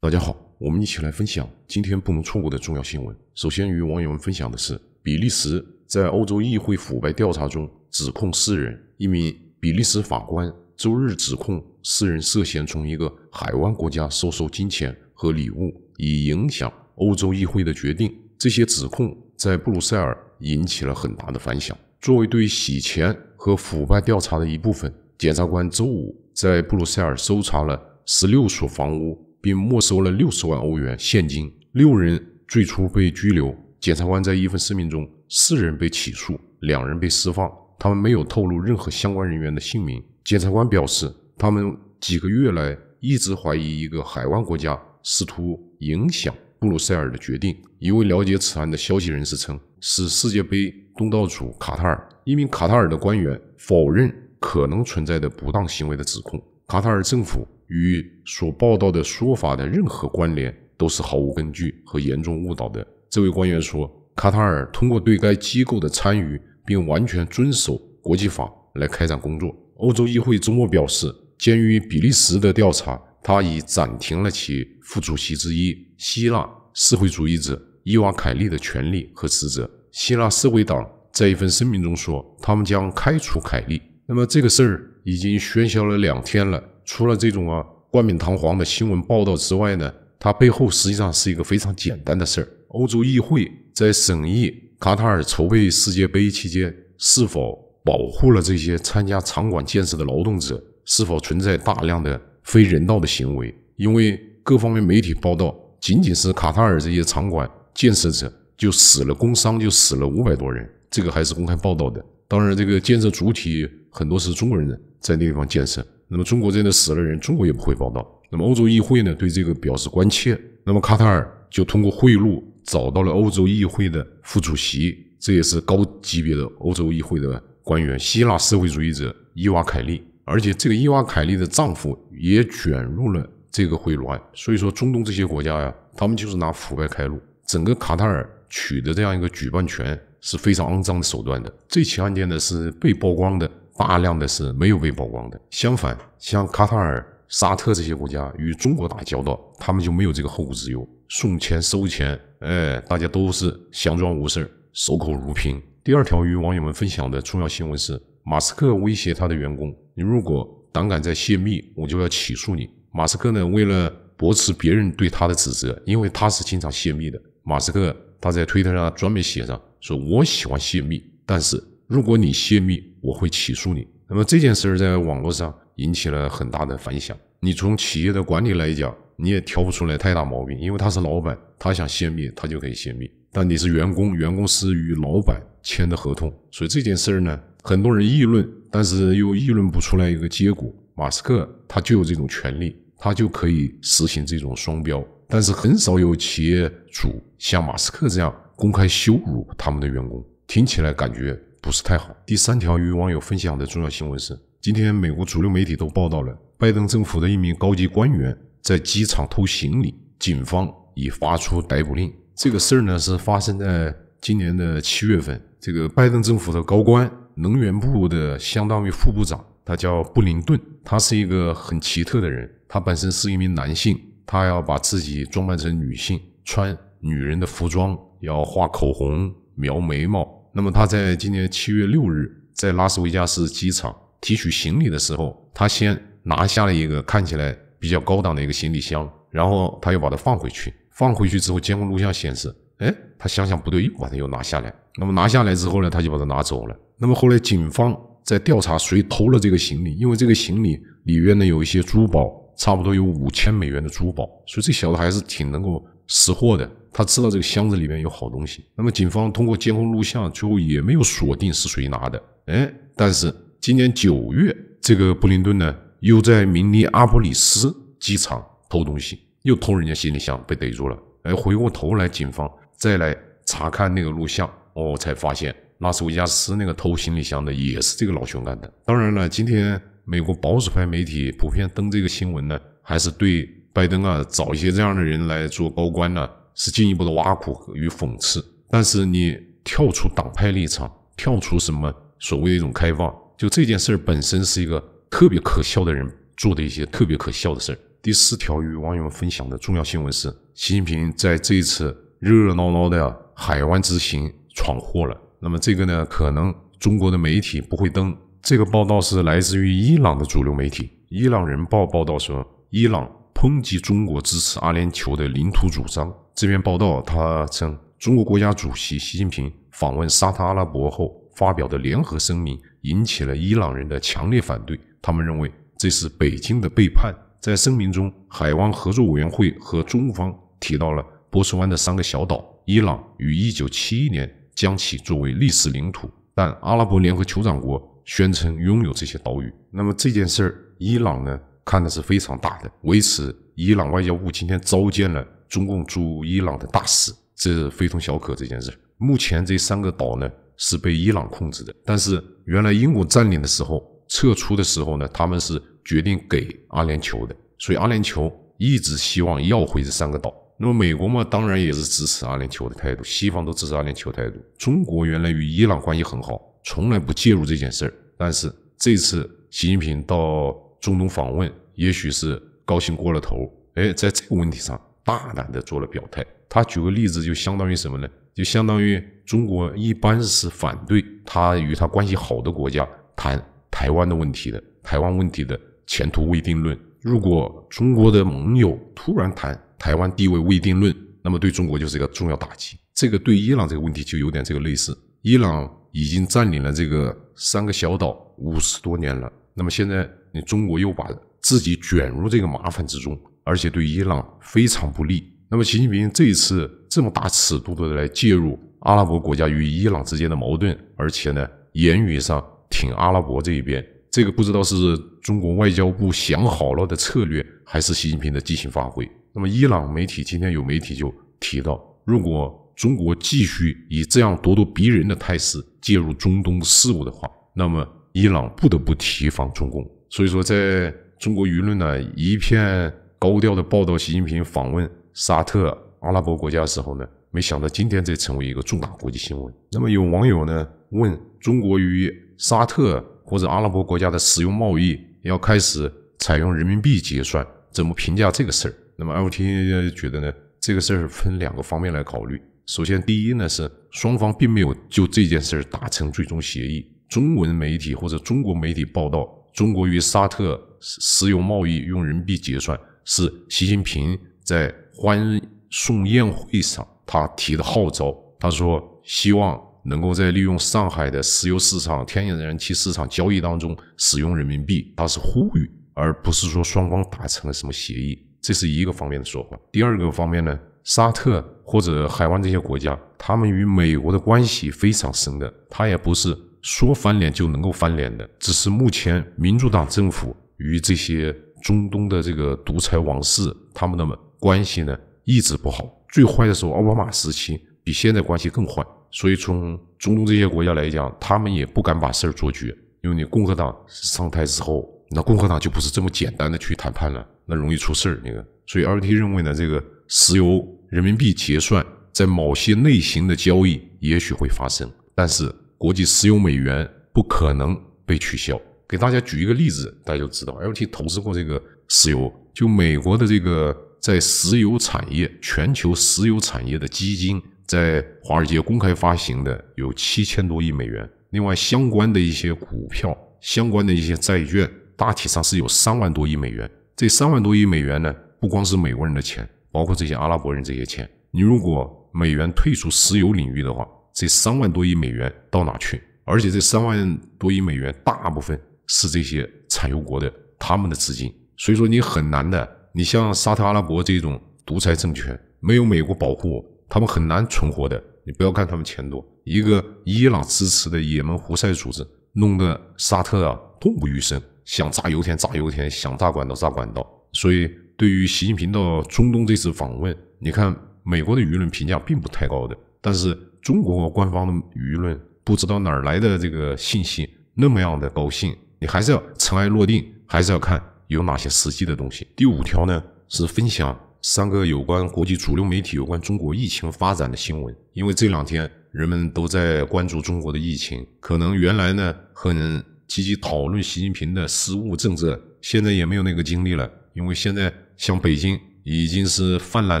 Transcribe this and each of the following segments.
大家好，我们一起来分享今天不能错过的重要新闻。首先与网友们分享的是，比利时在欧洲议会腐败调查中指控四人。一名比利时法官周日指控四人涉嫌从一个海湾国家收受金钱和礼物，以影响欧洲议会的决定。这些指控在布鲁塞尔引起了很大的反响。作为对洗钱和腐败调查的一部分，检察官周五在布鲁塞尔搜查了十六所房屋。并没收了六十万欧元现金。六人最初被拘留。检察官在一份声明中，四人被起诉，两人被释放。他们没有透露任何相关人员的姓名。检察官表示，他们几个月来一直怀疑一个海湾国家试图影响布鲁塞尔的决定。一位了解此案的消息人士称，是世界杯东道主卡塔尔。一名卡塔尔的官员否认可能存在的不当行为的指控。卡塔尔政府。与所报道的说法的任何关联都是毫无根据和严重误导的。这位官员说：“卡塔尔通过对该机构的参与，并完全遵守国际法来开展工作。”欧洲议会周末表示，鉴于比利时的调查，他已暂停了其副主席之一、希腊社会主义者伊瓦凯利的权利和职责。希腊社会党在一份声明中说：“他们将开除凯利。”那么，这个事儿已经喧嚣了两天了。除了这种啊冠冕堂皇的新闻报道之外呢，它背后实际上是一个非常简单的事儿。欧洲议会在审议卡塔尔筹备世界杯期间，是否保护了这些参加场馆建设的劳动者，是否存在大量的非人道的行为？因为各方面媒体报道，仅仅是卡塔尔这些场馆建设者就死了工伤就死了五百多人，这个还是公开报道的。当然，这个建设主体很多是中国人在那地方建设。那么中国真的死了人，中国也不会报道。那么欧洲议会呢，对这个表示关切。那么卡塔尔就通过贿赂找到了欧洲议会的副主席，这也是高级别的欧洲议会的官员——希腊社会主义者伊娃·凯利。而且这个伊娃·凯利的丈夫也卷入了这个贿赂案。所以说，中东这些国家呀，他们就是拿腐败开路。整个卡塔尔取得这样一个举办权是非常肮脏的手段的。这起案件呢是被曝光的。大量的是没有被曝光的。相反，像卡塔尔、沙特这些国家与中国打交道，他们就没有这个后顾之忧，送钱收钱，哎，大家都是佯装无事守口如瓶。第二条与网友们分享的重要新闻是，马斯克威胁他的员工：“你如果胆敢再泄密，我就要起诉你。”马斯克呢，为了驳斥别人对他的指责，因为他是经常泄密的，马斯克他在推特上专门写上：“说我喜欢泄密，但是如果你泄密。”我会起诉你。那么这件事儿在网络上引起了很大的反响。你从企业的管理来讲，你也挑不出来太大毛病，因为他是老板，他想泄密他就可以泄密。但你是员工，员工是与老板签的合同，所以这件事儿呢，很多人议论，但是又议论不出来一个结果。马斯克他就有这种权利，他就可以实行这种双标。但是很少有企业主像马斯克这样公开羞辱他们的员工，听起来感觉。不是太好。第三条与网友分享的重要新闻是：今天美国主流媒体都报道了拜登政府的一名高级官员在机场偷行李，警方已发出逮捕令。这个事儿呢是发生在今年的七月份。这个拜登政府的高官，能源部的相当于副部长，他叫布林顿。他是一个很奇特的人，他本身是一名男性，他要把自己装扮成女性，穿女人的服装，要画口红，描眉毛。那么他在今年七月六日，在拉斯维加斯机场提取行李的时候，他先拿下了一个看起来比较高档的一个行李箱，然后他又把它放回去。放回去之后，监控录像显示，哎，他想想不对，又把它又拿下来。那么拿下来之后呢，他就把它拿走了。那么后来警方在调查谁偷了这个行李，因为这个行李里面呢有一些珠宝，差不多有五千美元的珠宝，所以这小子还是挺能够识货的。他知道这个箱子里面有好东西，那么警方通过监控录像，最后也没有锁定是谁拿的。哎，但是今年九月，这个布林顿呢，又在明尼阿波里斯机场偷东西，又偷人家行李箱被逮住了。哎，回过头来，警方再来查看那个录像，哦，才发现拉斯维加斯那个偷行李箱的也是这个老熊干的。当然了，今天美国保守派媒体普遍登这个新闻呢，还是对拜登啊找一些这样的人来做高官呢。是进一步的挖苦与讽刺，但是你跳出党派立场，跳出什么所谓的一种开放，就这件事儿本身是一个特别可笑的人做的一些特别可笑的事儿。第四条与网友们分享的重要新闻是，习近平在这次热热闹闹的海湾之行闯祸了。那么这个呢，可能中国的媒体不会登，这个报道是来自于伊朗的主流媒体《伊朗人报》报道说，伊朗抨击中国支持阿联酋的领土主张。这篇报道，他称中国国家主席习近平访问沙特阿拉伯后发表的联合声明引起了伊朗人的强烈反对。他们认为这是北京的背叛。在声明中，海湾合作委员会和中方提到了波斯湾的三个小岛，伊朗于一九七一年将其作为历史领土，但阿拉伯联合酋长国宣称拥有这些岛屿。那么这件事儿，伊朗呢看的是非常大的。为此，伊朗外交部今天召见了。中共驻伊朗的大使，这非同小可。这件事目前这三个岛呢是被伊朗控制的。但是原来英国占领的时候，撤出的时候呢，他们是决定给阿联酋的，所以阿联酋一直希望要回这三个岛。那么美国嘛，当然也是支持阿联酋的态度。西方都支持阿联酋态度。中国原来与伊朗关系很好，从来不介入这件事儿。但是这次习近平到中东访问，也许是高兴过了头。哎，在这个问题上。大胆的做了表态，他举个例子，就相当于什么呢？就相当于中国一般是反对他与他关系好的国家谈台湾的问题的。台湾问题的前途未定论，如果中国的盟友突然谈台湾地位未定论，那么对中国就是一个重要打击。这个对伊朗这个问题就有点这个类似。伊朗已经占领了这个三个小岛五十多年了，那么现在你中国又把自己卷入这个麻烦之中。而且对伊朗非常不利。那么，习近平这一次这么大尺度的来介入阿拉伯国家与伊朗之间的矛盾，而且呢，言语上挺阿拉伯这一边，这个不知道是中国外交部想好了的策略，还是习近平的即兴发挥。那么，伊朗媒体今天有媒体就提到，如果中国继续以这样咄咄逼人的态势介入中东事务的话，那么伊朗不得不提防中共。所以说，在中国舆论呢，一片。高调的报道习近平访问沙特阿拉伯国家的时候呢，没想到今天这成为一个重大国际新闻。那么有网友呢问：中国与沙特或者阿拉伯国家的石油贸易要开始采用人民币结算，怎么评价这个事儿？那么 LT 廷觉得呢，这个事儿分两个方面来考虑。首先，第一呢是双方并没有就这件事儿达成最终协议。中文媒体或者中国媒体报道中国与沙特石油贸易用人民币结算。是习近平在欢送宴会上他提的号召，他说希望能够在利用上海的石油市场、天然气市场交易当中使用人民币，他是呼吁，而不是说双方达成了什么协议，这是一个方面的说法。第二个方面呢，沙特或者海湾这些国家，他们与美国的关系非常深的，他也不是说翻脸就能够翻脸的，只是目前民主党政府与这些。中东的这个独裁王室，他们的关系呢一直不好。最坏的时候，奥巴马时期比现在关系更坏。所以，从中东这些国家来讲，他们也不敢把事儿做绝，因为你共和党上台之后，那共和党就不是这么简单的去谈判了，那容易出事儿那个。所以 r t 认为呢，这个石油人民币结算在某些类型的交易也许会发生，但是国际石油美元不可能被取消。给大家举一个例子，大家就知道，L.T. 投资过这个石油，就美国的这个在石油产业、全球石油产业的基金，在华尔街公开发行的有七千多亿美元，另外相关的一些股票、相关的一些债券，大体上是有三万多亿美元。这三万多亿美元呢，不光是美国人的钱，包括这些阿拉伯人这些钱。你如果美元退出石油领域的话，这三万多亿美元到哪去？而且这三万多亿美元大部分。是这些产油国的他们的资金，所以说你很难的。你像沙特阿拉伯这种独裁政权，没有美国保护，他们很难存活的。你不要看他们钱多，一个伊朗支持的也门胡塞组织，弄得沙特啊痛不欲生，想炸油田炸油田，想炸管道炸管道。所以，对于习近平到中东这次访问，你看美国的舆论评价并不太高的，但是中国官方的舆论不知道哪来的这个信息，那么样的高兴。你还是要尘埃落定，还是要看有哪些实际的东西。第五条呢是分享三个有关国际主流媒体有关中国疫情发展的新闻，因为这两天人们都在关注中国的疫情，可能原来呢很积极讨论习近平的失误政策，现在也没有那个精力了，因为现在像北京已经是泛滥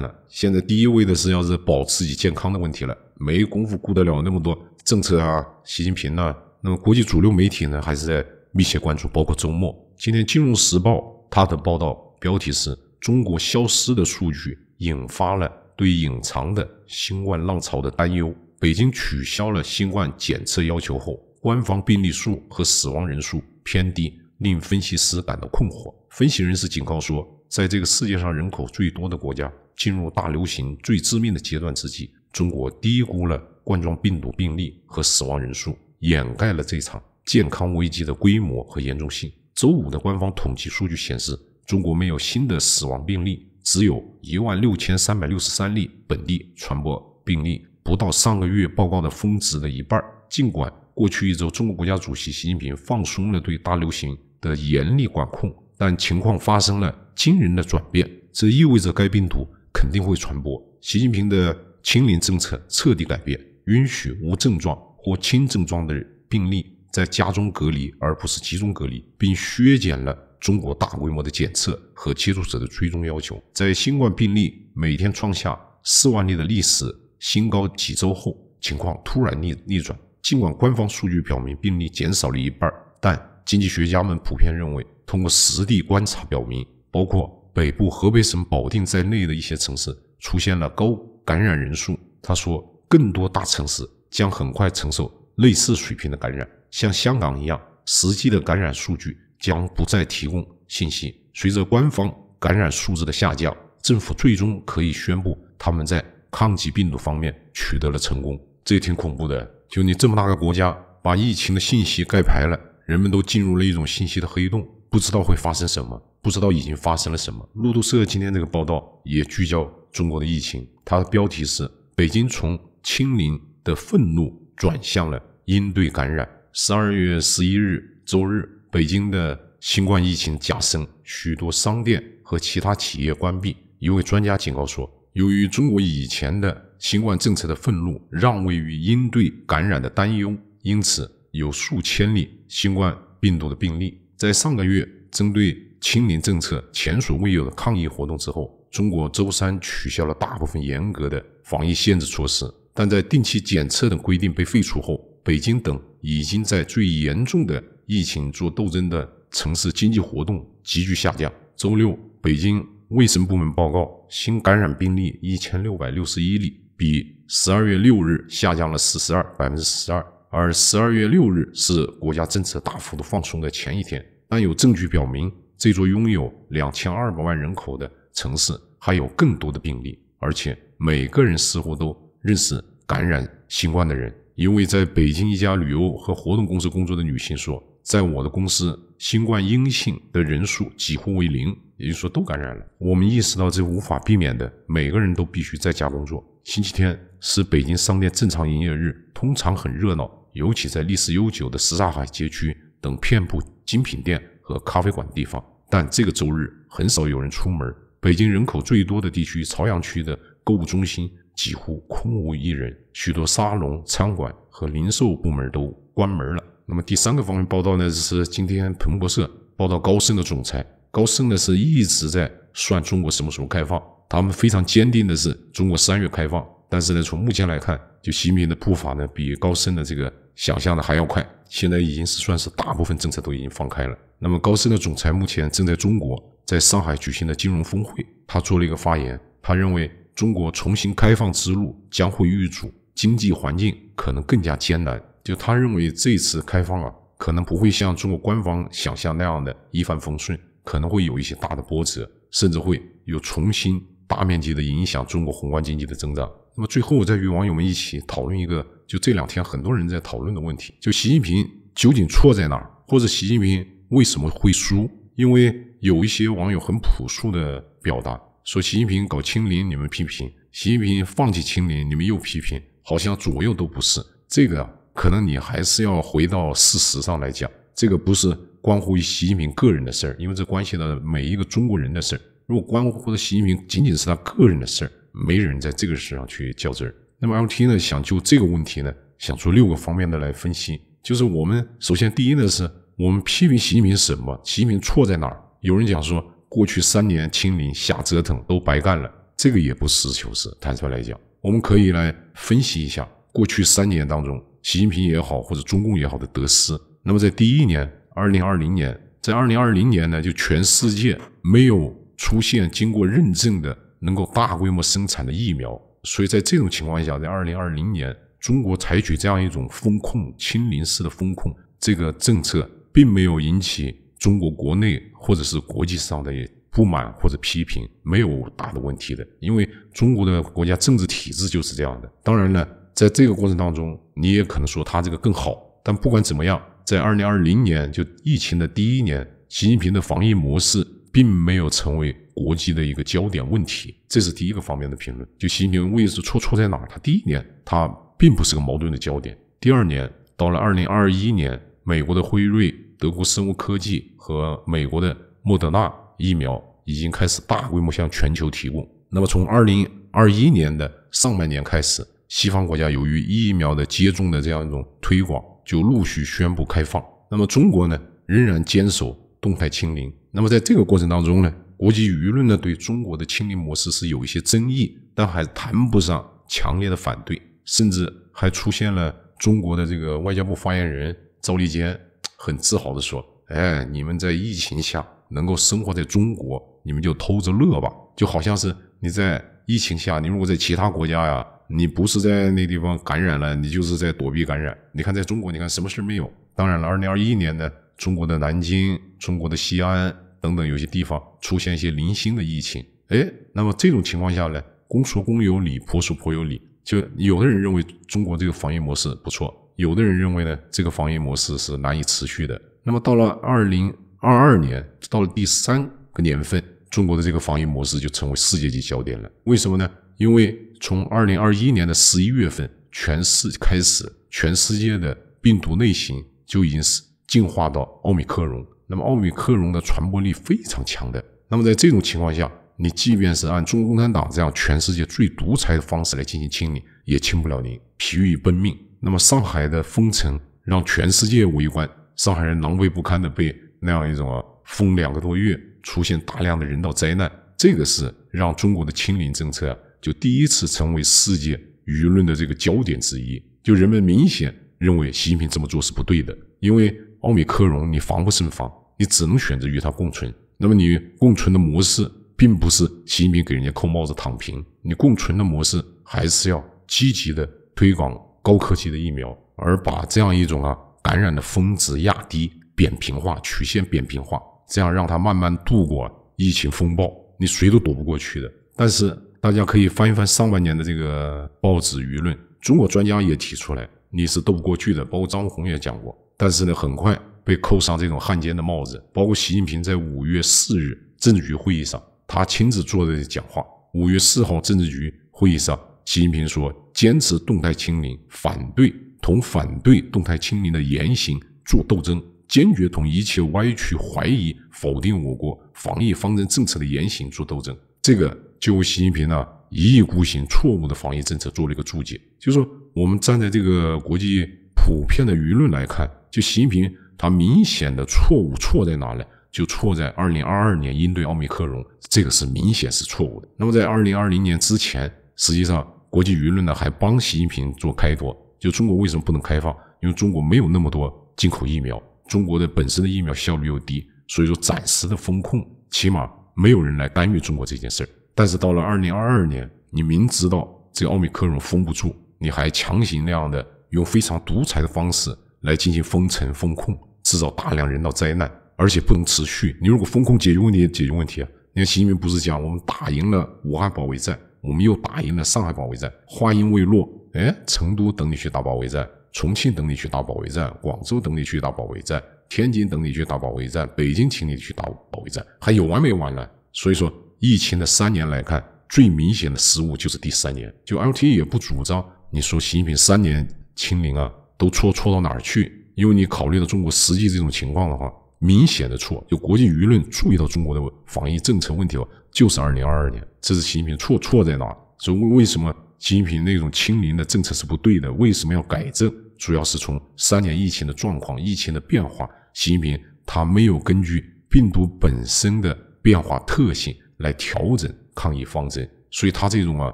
了，现在第一位的是要是保自己健康的问题了，没工夫顾得了那么多政策啊，习近平呐，那么国际主流媒体呢还是在。密切关注，包括周末。今天《金融时报》它的报道标题是“中国消失的数据引发了对隐藏的新冠浪潮的担忧”。北京取消了新冠检测要求后，官方病例数和死亡人数偏低，令分析师感到困惑。分析人士警告说，在这个世界上人口最多的国家进入大流行最致命的阶段之际，中国低估了冠状病毒病例和死亡人数，掩盖了这场。健康危机的规模和严重性。周五的官方统计数据显示，中国没有新的死亡病例，只有一万六千三百六十三例本地传播病例，不到上个月报告的峰值的一半。尽管过去一周，中国国家主席习近平放松了对大流行的严厉管控，但情况发生了惊人的转变。这意味着该病毒肯定会传播。习近平的清零政策彻底改变，允许无症状或轻症状的病例。在家中隔离而不是集中隔离，并削减了中国大规模的检测和接触者的追踪要求。在新冠病例每天创下四万例的历史新高几周后，情况突然逆逆转。尽管官方数据表明病例减少了一半，但经济学家们普遍认为，通过实地观察表明，包括北部河北省保定在内的一些城市出现了高感染人数。他说，更多大城市将很快承受类似水平的感染。像香港一样，实际的感染数据将不再提供信息。随着官方感染数字的下降，政府最终可以宣布他们在抗击病毒方面取得了成功。这也挺恐怖的。就你这么大个国家，把疫情的信息盖牌了，人们都进入了一种信息的黑洞，不知道会发生什么，不知道已经发生了什么。路透社今天这个报道也聚焦中国的疫情，它的标题是：北京从清零的愤怒转向了应对感染。十二月十一日，周日，北京的新冠疫情加深，许多商店和其他企业关闭。一位专家警告说，由于中国以前的新冠政策的愤怒让位于应对感染的担忧，因此有数千例新冠病毒的病例。在上个月针对清零政策前所未有的抗议活动之后，中国周三取消了大部分严格的防疫限制措施，但在定期检测等规定被废除后。北京等已经在最严重的疫情做斗争的城市，经济活动急剧下降。周六，北京卫生部门报告新感染病例一千六百六十一例，比十二月六日下降了四十二百分之十二。而十二月六日是国家政策大幅度放松的前一天。但有证据表明，这座拥有两千二百万人口的城市还有更多的病例，而且每个人似乎都认识感染新冠的人。一位在北京一家旅游和活动公司工作的女性说：“在我的公司，新冠阴性的人数几乎为零，也就是说都感染了。我们意识到这无法避免的，每个人都必须在家工作。星期天是北京商店正常营业日，通常很热闹，尤其在历史悠久的什刹海街区等遍布精品店和咖啡馆地方。但这个周日很少有人出门。北京人口最多的地区朝阳区的购物中心。”几乎空无一人，许多沙龙、餐馆和零售部门都关门了。那么第三个方面报道呢，是今天彭博社报道高盛的总裁。高盛呢是一直在算中国什么时候开放，他们非常坚定的是中国三月开放。但是呢，从目前来看，就习近平的步伐呢比高盛的这个想象的还要快。现在已经是算是大部分政策都已经放开了。那么高盛的总裁目前正在中国，在上海举行的金融峰会，他做了一个发言，他认为。中国重新开放之路将会遇阻，经济环境可能更加艰难。就他认为，这次开放啊，可能不会像中国官方想象那样的一帆风顺，可能会有一些大的波折，甚至会有重新大面积的影响中国宏观经济的增长。那么，最后再与网友们一起讨论一个，就这两天很多人在讨论的问题，就习近平究竟错在哪儿，或者习近平为什么会输？因为有一些网友很朴素的表达。说习近平搞清零，你们批评；习近平放弃清零，你们又批评，好像左右都不是。这个可能你还是要回到事实上来讲，这个不是关乎于习近平个人的事儿，因为这关系到每一个中国人的事儿。如果关乎的习近平仅仅是他个人的事儿，没人在这个事上去较真儿。那么 L T 呢，想就这个问题呢，想出六个方面的来分析，就是我们首先第一呢，是我们批评习近平什么，习近平错在哪儿？有人讲说。过去三年清零瞎折腾都白干了，这个也不实事求是。坦率来讲，我们可以来分析一下过去三年当中，习近平也好或者中共也好的得失。那么在第一年，二零二零年，在二零二零年呢，就全世界没有出现经过认证的能够大规模生产的疫苗，所以在这种情况下，在二零二零年，中国采取这样一种风控清零式的风控这个政策，并没有引起。中国国内或者是国际上的不满或者批评没有大的问题的，因为中国的国家政治体制就是这样的。当然呢，在这个过程当中，你也可能说他这个更好，但不管怎么样，在二零二零年就疫情的第一年，习近平的防疫模式并没有成为国际的一个焦点问题。这是第一个方面的评论。就习近平为什么错错在哪儿？他第一年他并不是个矛盾的焦点。第二年到了二零二一年，美国的辉瑞。德国生物科技和美国的莫德纳疫苗已经开始大规模向全球提供。那么，从二零二一年的上半年开始，西方国家由于疫苗的接种的这样一种推广，就陆续宣布开放。那么，中国呢，仍然坚守动态清零。那么，在这个过程当中呢，国际舆论呢对中国的清零模式是有一些争议，但还谈不上强烈的反对，甚至还出现了中国的这个外交部发言人赵立坚。很自豪的说：“哎，你们在疫情下能够生活在中国，你们就偷着乐吧。就好像是你在疫情下，你如果在其他国家呀，你不是在那地方感染了，你就是在躲避感染。你看，在中国，你看什么事没有？当然了，二零二一年呢，中国的南京、中国的西安等等，有些地方出现一些零星的疫情。哎，那么这种情况下呢，公说公有理，婆说婆有理，就有的人认为中国这个防疫模式不错。”有的人认为呢，这个防疫模式是难以持续的。那么到了二零二二年，到了第三个年份，中国的这个防疫模式就成为世界级焦点了。为什么呢？因为从二零二一年的十一月份，全市开始，全世界的病毒类型就已经是进化到奥密克戎。那么奥密克戎的传播力非常强的。那么在这种情况下，你即便是按中国共产党这样全世界最独裁的方式来进行清理，也清不了你，疲于奔命。那么上海的封城让全世界围观，上海人狼狈不堪的被那样一种啊封两个多月，出现大量的人道灾难，这个是让中国的清零政策就第一次成为世界舆论的这个焦点之一。就人们明显认为习近平这么做是不对的，因为奥密克戎你防不胜防，你只能选择与它共存。那么你共存的模式，并不是习近平给人家扣帽子躺平，你共存的模式还是要积极的推广。高科技的疫苗，而把这样一种啊感染的峰值压低、扁平化、曲线扁平化，这样让它慢慢度过疫情风暴。你谁都躲不过去的。但是大家可以翻一翻上半年的这个报纸舆论，中国专家也提出来，你是斗不过去的。包括张红也讲过，但是呢，很快被扣上这种汉奸的帽子。包括习近平在五月四日政治局会议上，他亲自做的讲话。五月四号政治局会议上，习近平说。坚持动态清零，反对同反对动态清零的言行做斗争，坚决同一切歪曲、怀疑、否定我国防疫方针政策的言行做斗争。这个就习近平呢一意孤行错误的防疫政策做了一个注解，就说我们站在这个国际普遍的舆论来看，就习近平他明显的错误错在哪呢？就错在二零二二年应对奥密克戎，这个是明显是错误的。那么在二零二零年之前，实际上。国际舆论呢还帮习近平做开脱，就中国为什么不能开放？因为中国没有那么多进口疫苗，中国的本身的疫苗效率又低，所以说暂时的封控，起码没有人来干预中国这件事儿。但是到了二零二二年，你明知道这个奥密克戎封不住，你还强行那样的用非常独裁的方式来进行封城封控，制造大量人道灾难，而且不能持续。你如果封控解决问题，解决问题啊？你看习近平不是讲我们打赢了武汉保卫战？我们又打赢了上海保卫战，话音未落，哎，成都等你去打保卫战，重庆等你去打保卫战，广州等你去打保卫战，天津等你去打保卫战，北京请你去打保卫战，还有完没完呢？所以说，疫情的三年来看，最明显的失误就是第三年。就 L T 也不主张你说习近平三年清零啊，都错错到哪儿去？因为你考虑到中国实际这种情况的话，明显的错。就国际舆论注意到中国的防疫政策问题了。就是二零二二年，这是习近平错错在哪？所以为什么习近平那种清零的政策是不对的？为什么要改正？主要是从三年疫情的状况、疫情的变化，习近平他没有根据病毒本身的变化特性来调整抗疫方针，所以他这种啊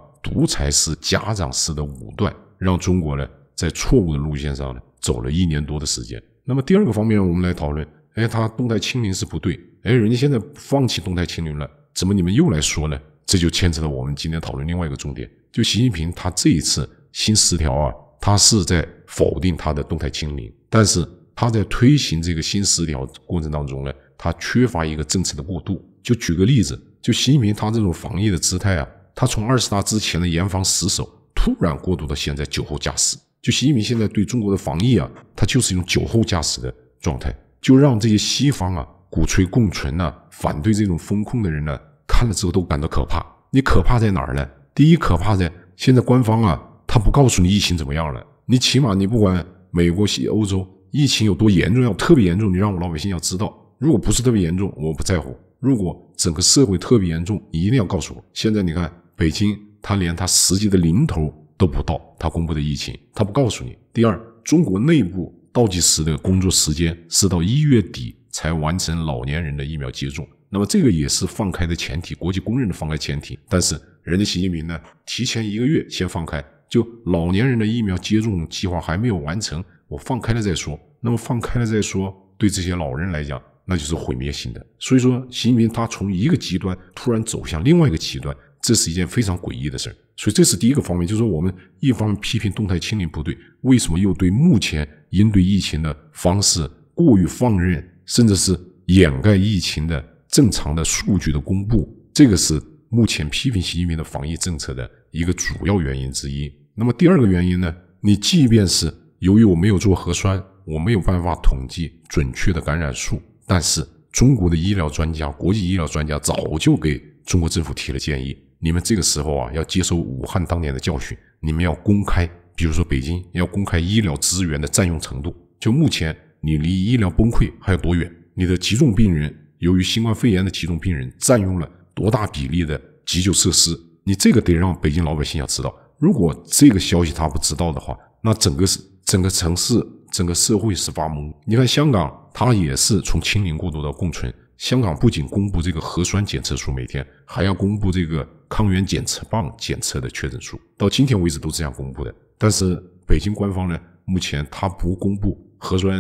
独裁式、家长式的武断，让中国呢在错误的路线上呢走了一年多的时间。那么第二个方面，我们来讨论，哎，他动态清零是不对，哎，人家现在放弃动态清零了。怎么你们又来说呢？这就牵扯到我们今天讨论另外一个重点，就习近平他这一次新十条啊，他是在否定他的动态清零，但是他在推行这个新十条过程当中呢，他缺乏一个政策的过渡。就举个例子，就习近平他这种防疫的姿态啊，他从二十大之前的严防死守，突然过渡到现在酒后驾驶。就习近平现在对中国的防疫啊，他就是用酒后驾驶的状态，就让这些西方啊。鼓吹共存呐，反对这种风控的人呢，看了之后都感到可怕。你可怕在哪儿呢？第一，可怕在现在官方啊，他不告诉你疫情怎么样了。你起码你不管美国、西欧洲疫情有多严重，要特别严重，你让我老百姓要知道。如果不是特别严重，我不在乎。如果整个社会特别严重，你一定要告诉我。现在你看北京，他连他实际的零头都不到，他公布的疫情他不告诉你。第二，中国内部倒计时的工作时间是到一月底。才完成老年人的疫苗接种，那么这个也是放开的前提，国际公认的放开前提。但是人家习近平呢，提前一个月先放开，就老年人的疫苗接种计划还没有完成，我放开了再说。那么放开了再说，对这些老人来讲，那就是毁灭性的。所以说，习近平他从一个极端突然走向另外一个极端，这是一件非常诡异的事儿。所以这是第一个方面，就是说我们一方面批评动态清零不对，为什么又对目前应对疫情的方式过于放任？甚至是掩盖疫情的正常的数据的公布，这个是目前批评习近平的防疫政策的一个主要原因之一。那么第二个原因呢？你即便是由于我没有做核酸，我没有办法统计准确的感染数，但是中国的医疗专家、国际医疗专家早就给中国政府提了建议：你们这个时候啊，要接受武汉当年的教训，你们要公开，比如说北京要公开医疗资源的占用程度，就目前。你离医疗崩溃还有多远？你的急重病人由于新冠肺炎的急重病人占用了多大比例的急救设施？你这个得让北京老百姓要知道。如果这个消息他不知道的话，那整个是整个城市、整个社会是发懵。你看香港，它也是从清零过渡到共存。香港不仅公布这个核酸检测数每天，还要公布这个抗原检测棒检测的确诊数，到今天为止都这样公布的。但是北京官方呢，目前他不公布。核酸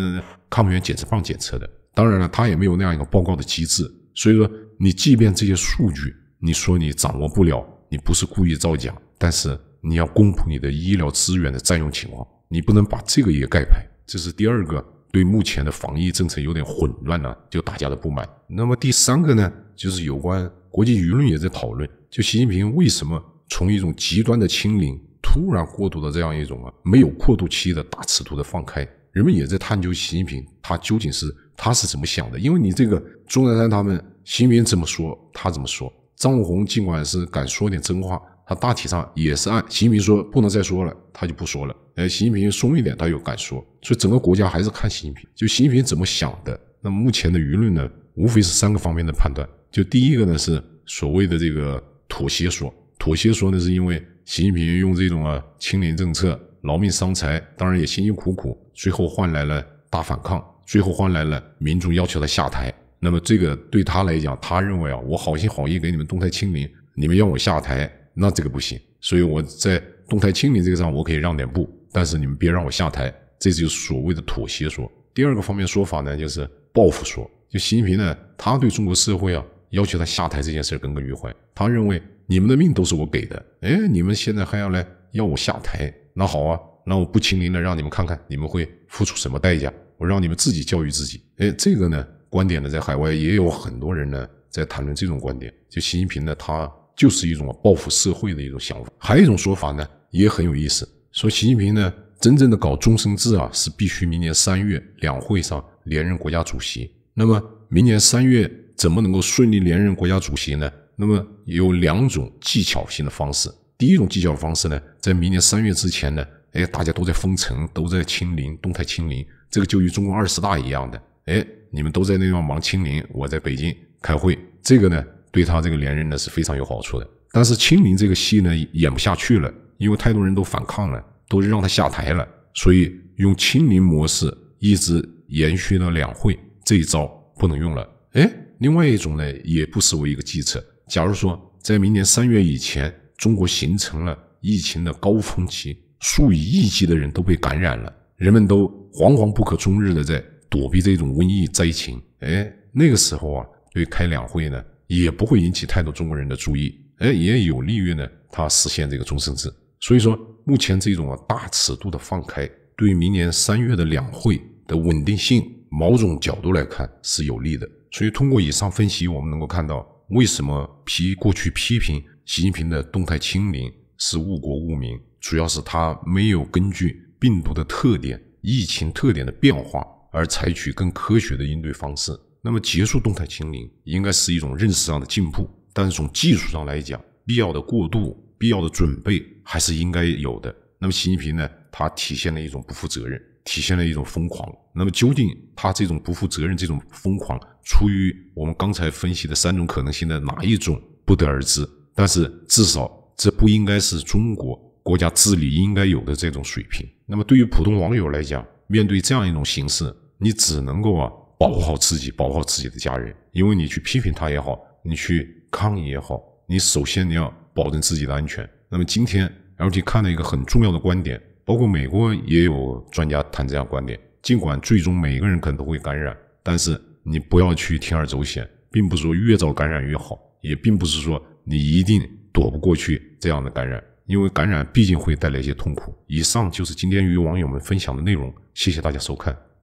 抗原检测棒检测的，当然了，他也没有那样一个报告的机制。所以说，你即便这些数据，你说你掌握不了，你不是故意造假，但是你要公布你的医疗资源的占用情况，你不能把这个也盖牌。这是第二个，对目前的防疫政策有点混乱了，就大家的不满。那么第三个呢，就是有关国际舆论也在讨论，就习近平为什么从一种极端的清零突然过渡到这样一种啊没有过渡期的大尺度的放开？人们也在探究习近平他究竟是他是怎么想的，因为你这个钟南山他们习近平怎么说他怎么说，张文宏尽管是敢说点真话，他大体上也是按习近平说不能再说了，他就不说了。呃，习近平松一点他又敢说，所以整个国家还是看习近平。就习近平怎么想的，那么目前的舆论呢，无非是三个方面的判断。就第一个呢是所谓的这个妥协说，妥协说呢是因为习近平用这种啊清廉政策。劳命伤财，当然也辛辛苦苦，最后换来了大反抗，最后换来了民众要求他下台。那么这个对他来讲，他认为啊，我好心好意给你们动态清零，你们要我下台，那这个不行。所以我在动态清零这个上，我可以让点步，但是你们别让我下台。这就是所谓的妥协说。第二个方面说法呢，就是报复说。就习近平呢，他对中国社会啊，要求他下台这件事耿耿于怀。他认为你们的命都是我给的，哎，你们现在还要来要我下台。那好啊，那我不清零了，让你们看看你们会付出什么代价。我让你们自己教育自己。哎，这个呢，观点呢，在海外也有很多人呢在谈论这种观点。就习近平呢，他就是一种报复社会的一种想法。还有一种说法呢，也很有意思，说习近平呢，真正的搞终身制啊，是必须明年三月两会上连任国家主席。那么明年三月怎么能够顺利连任国家主席呢？那么有两种技巧性的方式。第一种计较方式呢，在明年三月之前呢，哎，大家都在封城，都在清零，动态清零，这个就与中共二十大一样的，哎，你们都在那地方忙清零，我在北京开会，这个呢，对他这个连任呢是非常有好处的。但是清零这个戏呢演不下去了，因为太多人都反抗了，都让他下台了，所以用清零模式一直延续到两会，这一招不能用了。哎，另外一种呢，也不失为一个计策，假如说在明年三月以前。中国形成了疫情的高峰期，数以亿计的人都被感染了，人们都惶惶不可终日的在躲避这种瘟疫灾情。哎，那个时候啊，对开两会呢，也不会引起太多中国人的注意。哎，也有利于呢，他实现这个终身制。所以说，目前这种啊大尺度的放开，对明年三月的两会的稳定性，某种角度来看是有利的。所以，通过以上分析，我们能够看到，为什么批过去批评。习近平的动态清零是误国误民，主要是他没有根据病毒的特点、疫情特点的变化而采取更科学的应对方式。那么结束动态清零应该是一种认识上的进步，但是从技术上来讲，必要的过渡、必要的准备还是应该有的。那么习近平呢，他体现了一种不负责任，体现了一种疯狂。那么究竟他这种不负责任、这种疯狂，出于我们刚才分析的三种可能性的哪一种，不得而知。但是至少这不应该是中国国家治理应该有的这种水平。那么对于普通网友来讲，面对这样一种形势，你只能够啊保护好自己，保护好自己的家人。因为你去批评他也好，你去抗议也好，你首先你要保证自己的安全。那么今天，而且看到一个很重要的观点，包括美国也有专家谈这样观点。尽管最终每个人可能都会感染，但是你不要去铤而走险，并不是说越早感染越好，也并不是说。你一定躲不过去这样的感染，因为感染毕竟会带来一些痛苦。以上就是今天与网友们分享的内容，谢谢大家收看。